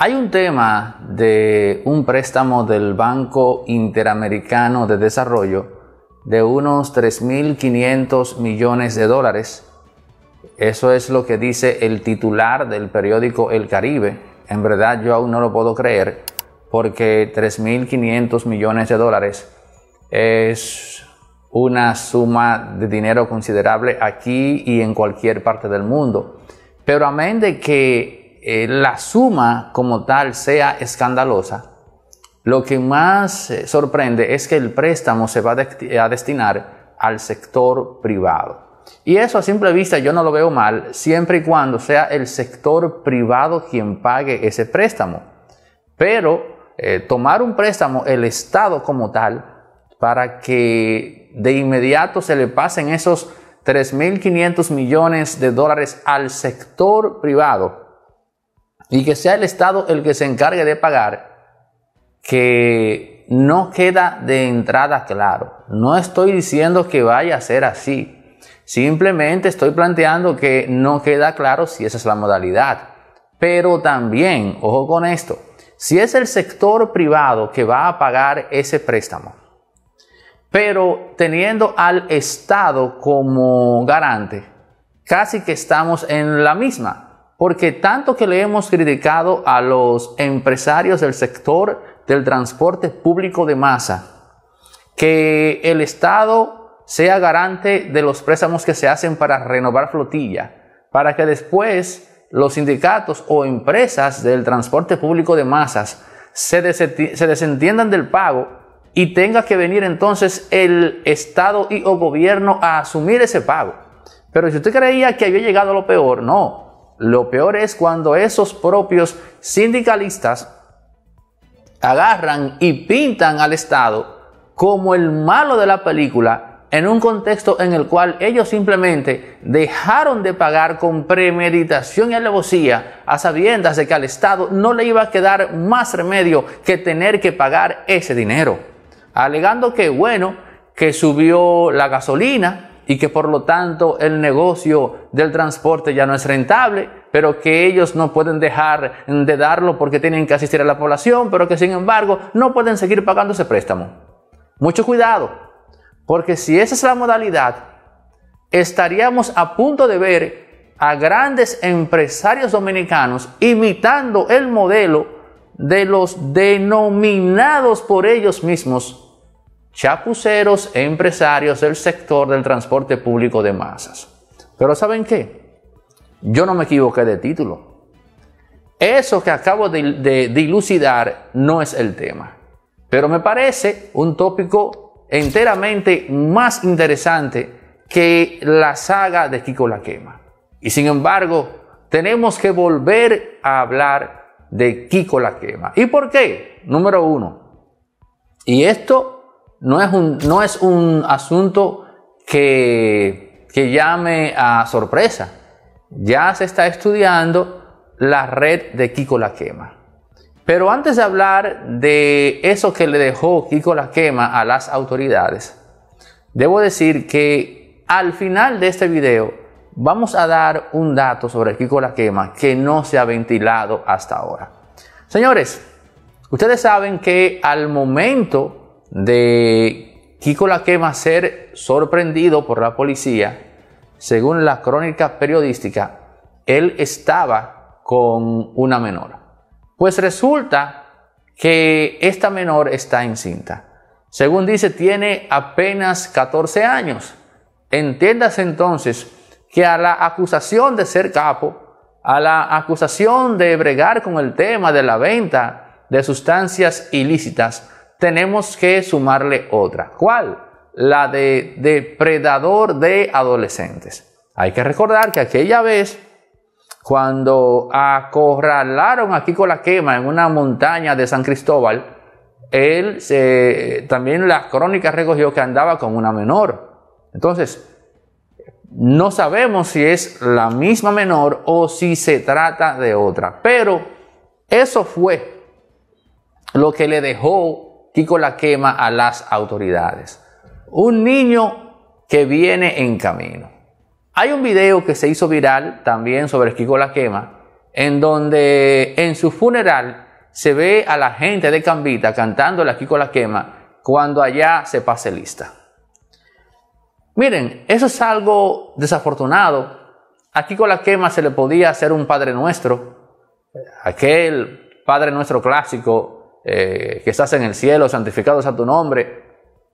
Hay un tema de un préstamo del Banco Interamericano de Desarrollo de unos 3.500 millones de dólares. Eso es lo que dice el titular del periódico El Caribe. En verdad yo aún no lo puedo creer porque 3.500 millones de dólares es una suma de dinero considerable aquí y en cualquier parte del mundo. Pero amén de que eh, la suma como tal sea escandalosa, lo que más eh, sorprende es que el préstamo se va a destinar al sector privado. Y eso a simple vista yo no lo veo mal, siempre y cuando sea el sector privado quien pague ese préstamo. Pero eh, tomar un préstamo, el Estado como tal, para que de inmediato se le pasen esos 3.500 millones de dólares al sector privado, y que sea el Estado el que se encargue de pagar, que no queda de entrada claro. No estoy diciendo que vaya a ser así. Simplemente estoy planteando que no queda claro si esa es la modalidad. Pero también, ojo con esto, si es el sector privado que va a pagar ese préstamo, pero teniendo al Estado como garante, casi que estamos en la misma porque tanto que le hemos criticado a los empresarios del sector del transporte público de masa, que el Estado sea garante de los préstamos que se hacen para renovar flotilla, para que después los sindicatos o empresas del transporte público de masas se, se desentiendan del pago y tenga que venir entonces el Estado y o gobierno a asumir ese pago. Pero si usted creía que había llegado a lo peor, no, lo peor es cuando esos propios sindicalistas agarran y pintan al Estado como el malo de la película en un contexto en el cual ellos simplemente dejaron de pagar con premeditación y alevosía a sabiendas de que al Estado no le iba a quedar más remedio que tener que pagar ese dinero, alegando que, bueno, que subió la gasolina, y que por lo tanto el negocio del transporte ya no es rentable, pero que ellos no pueden dejar de darlo porque tienen que asistir a la población, pero que sin embargo no pueden seguir pagando ese préstamo. Mucho cuidado, porque si esa es la modalidad, estaríamos a punto de ver a grandes empresarios dominicanos imitando el modelo de los denominados por ellos mismos chapuceros e empresarios del sector del transporte público de masas. Pero ¿saben qué? Yo no me equivoqué de título. Eso que acabo de, de dilucidar no es el tema. Pero me parece un tópico enteramente más interesante que la saga de Kiko la Quema. Y sin embargo, tenemos que volver a hablar de Kiko la Quema. ¿Y por qué? Número uno. Y esto no es un, no es un asunto que, que llame a sorpresa. Ya se está estudiando la red de Kiko la Quema. Pero antes de hablar de eso que le dejó Kiko la Quema a las autoridades, debo decir que al final de este video vamos a dar un dato sobre Kiko la Quema que no se ha ventilado hasta ahora. Señores, ustedes saben que al momento de Kiko Laquema ser sorprendido por la policía, según la crónica periodística, él estaba con una menor. Pues resulta que esta menor está encinta. Según dice, tiene apenas 14 años. Entiéndase entonces que a la acusación de ser capo, a la acusación de bregar con el tema de la venta de sustancias ilícitas, tenemos que sumarle otra. ¿Cuál? La de depredador de adolescentes. Hay que recordar que aquella vez, cuando acorralaron aquí con la quema en una montaña de San Cristóbal, él se, también las crónicas recogió que andaba con una menor. Entonces, no sabemos si es la misma menor o si se trata de otra, pero eso fue lo que le dejó Kiko la quema a las autoridades. Un niño que viene en camino. Hay un video que se hizo viral también sobre Kiko la quema, en donde en su funeral se ve a la gente de Cambita cantando la Kiko la quema cuando allá se pase lista. Miren, eso es algo desafortunado. A Kiko la quema se le podía hacer un Padre Nuestro, aquel Padre Nuestro clásico eh, que estás en el cielo, santificados a tu nombre.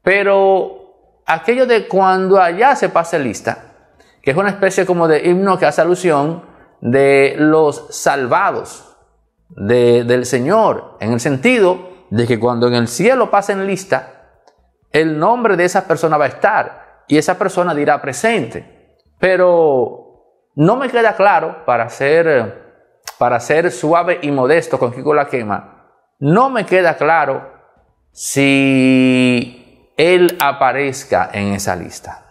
Pero aquello de cuando allá se pase lista, que es una especie como de himno que hace alusión de los salvados del Señor, en el sentido de que cuando en el cielo pasen lista, el nombre de esa persona va a estar y esa persona dirá presente. Pero no me queda claro, para ser, para ser suave y modesto con Kiko la quema, no me queda claro si él aparezca en esa lista.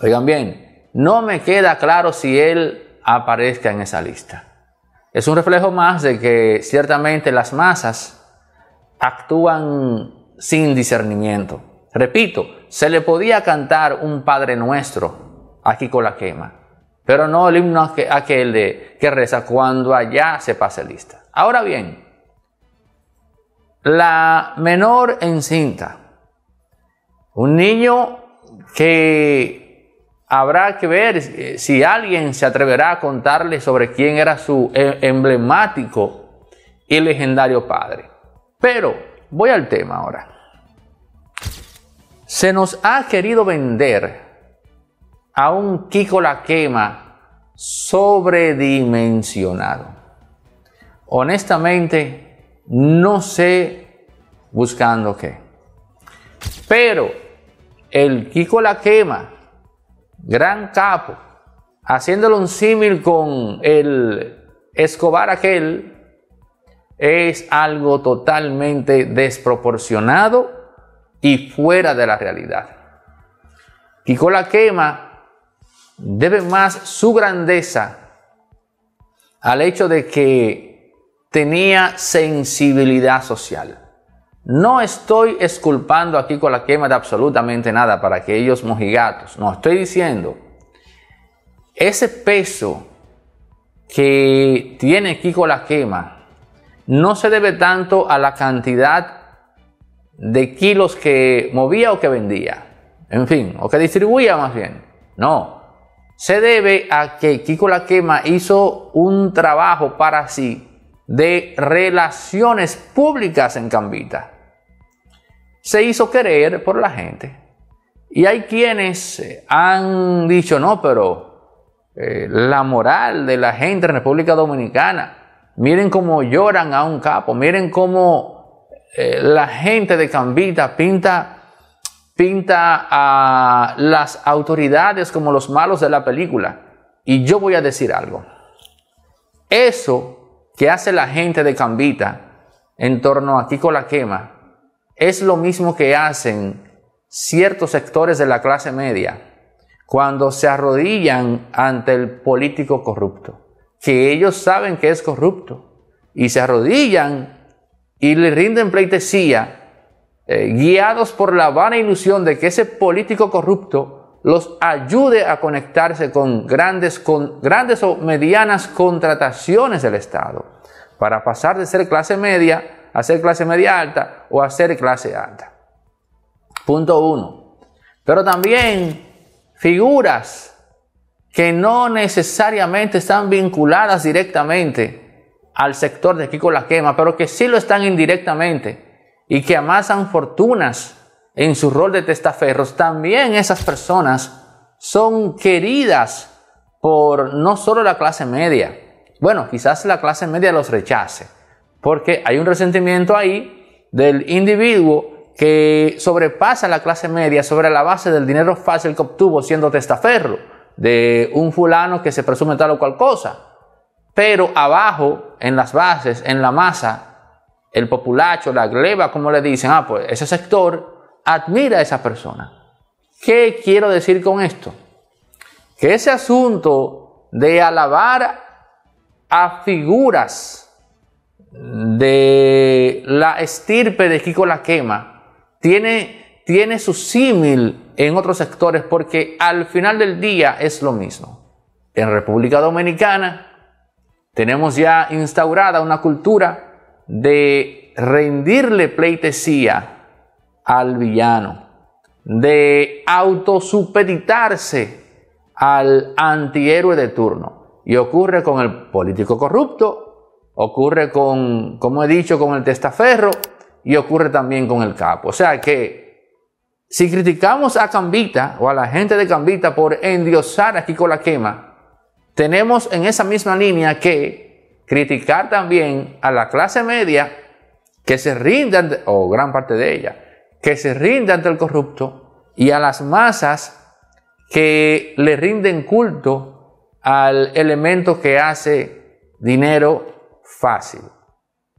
Oigan bien, no me queda claro si él aparezca en esa lista. Es un reflejo más de que ciertamente las masas actúan sin discernimiento. Repito, se le podía cantar un Padre Nuestro aquí con la quema, pero no el himno aquel de, que reza cuando allá se pase lista. Ahora bien, la menor encinta, un niño que habrá que ver eh, si alguien se atreverá a contarle sobre quién era su e, emblemático y legendario padre. Pero voy al tema ahora. Se nos ha querido vender a un Kiko la quema sobredimensionado. Honestamente, no sé buscando qué. Pero el Kiko la quema, gran capo, haciéndolo un símil con el Escobar aquel, es algo totalmente desproporcionado y fuera de la realidad. Kiko la quema debe más su grandeza al hecho de que tenía sensibilidad social. No estoy esculpando aquí con la quema de absolutamente nada para que ellos mojigatos. No, estoy diciendo, ese peso que tiene Kiko la quema no se debe tanto a la cantidad de kilos que movía o que vendía, en fin, o que distribuía más bien. No, se debe a que Kiko la quema hizo un trabajo para sí de relaciones públicas en Cambita. Se hizo querer por la gente. Y hay quienes eh, han dicho, no, pero eh, la moral de la gente en República Dominicana, miren cómo lloran a un capo, miren cómo eh, la gente de Cambita pinta pinta a las autoridades como los malos de la película. Y yo voy a decir algo. Eso que hace la gente de Cambita en torno a Kiko la Quema es lo mismo que hacen ciertos sectores de la clase media cuando se arrodillan ante el político corrupto, que ellos saben que es corrupto, y se arrodillan y le rinden pleitesía, eh, guiados por la vana ilusión de que ese político corrupto los ayude a conectarse con grandes, con grandes o medianas contrataciones del Estado, para pasar de ser clase media a ser clase media alta o a ser clase alta. Punto uno. Pero también figuras que no necesariamente están vinculadas directamente al sector de con La Quema, pero que sí lo están indirectamente y que amasan fortunas en su rol de testaferros, también esas personas son queridas por no solo la clase media, bueno, quizás la clase media los rechace, porque hay un resentimiento ahí del individuo que sobrepasa la clase media sobre la base del dinero fácil que obtuvo siendo testaferro de un fulano que se presume tal o cual cosa. Pero abajo, en las bases, en la masa, el populacho, la gleba, como le dicen, ah, pues ese sector admira a esa persona. ¿Qué quiero decir con esto? Que ese asunto de alabar a figuras de la estirpe de Kiko la quema tiene, tiene su símil en otros sectores porque al final del día es lo mismo. En República Dominicana tenemos ya instaurada una cultura de rendirle pleitesía al villano, de autosupeditarse al antihéroe de turno. Y ocurre con el político corrupto, ocurre con, como he dicho, con el testaferro y ocurre también con el capo. O sea que si criticamos a Cambita o a la gente de Cambita por endiosar aquí con la quema, tenemos en esa misma línea que criticar también a la clase media que se rindan, o gran parte de ella, que se rinde ante el corrupto y a las masas que le rinden culto al elemento que hace dinero fácil.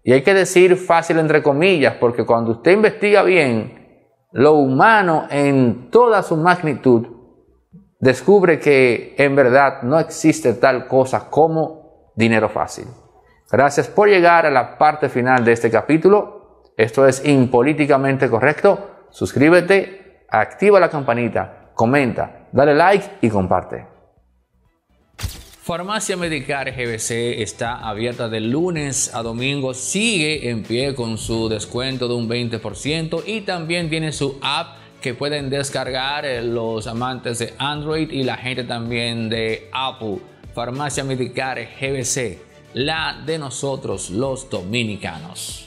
Y hay que decir fácil entre comillas, porque cuando usted investiga bien lo humano en toda su magnitud, descubre que en verdad no existe tal cosa como dinero fácil. Gracias por llegar a la parte final de este capítulo. Esto es impolíticamente correcto. Suscríbete, activa la campanita, comenta, dale like y comparte. Farmacia Medicar GBC está abierta de lunes a domingo, sigue en pie con su descuento de un 20% y también tiene su app que pueden descargar eh, los amantes de Android y la gente también de Apple. Farmacia Medicar GBC, la de nosotros los dominicanos.